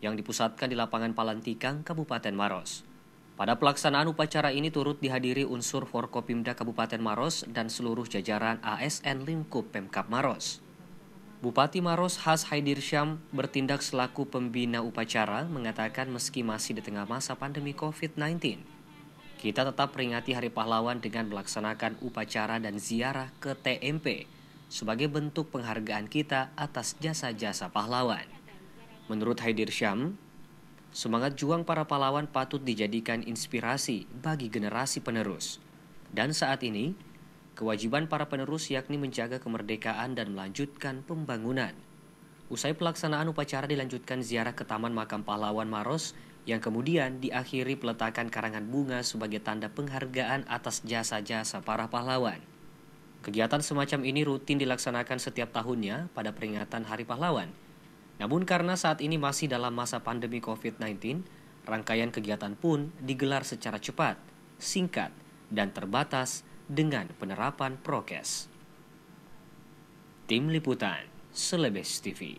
yang dipusatkan di lapangan Palantikang, Kabupaten Maros. Pada pelaksanaan upacara ini turut dihadiri unsur Forkopimda Kabupaten Maros dan seluruh jajaran ASN Lingkup Pemkap Maros. Bupati Maros Has Haidir Syam bertindak selaku pembina upacara mengatakan meski masih di tengah masa pandemi COVID-19, kita tetap peringati Hari Pahlawan dengan melaksanakan upacara dan ziarah ke TMP sebagai bentuk penghargaan kita atas jasa-jasa pahlawan. Menurut Haidir Syam, semangat juang para pahlawan patut dijadikan inspirasi bagi generasi penerus. Dan saat ini, kewajiban para penerus yakni menjaga kemerdekaan dan melanjutkan pembangunan. Usai pelaksanaan upacara dilanjutkan ziarah ke Taman Makam Pahlawan Maros yang kemudian diakhiri peletakan karangan bunga sebagai tanda penghargaan atas jasa-jasa para pahlawan. Kegiatan semacam ini rutin dilaksanakan setiap tahunnya pada peringatan Hari Pahlawan – namun karena saat ini masih dalam masa pandemi COVID-19, rangkaian kegiatan pun digelar secara cepat, singkat, dan terbatas dengan penerapan prokes. Tim Liputan, Selebes TV.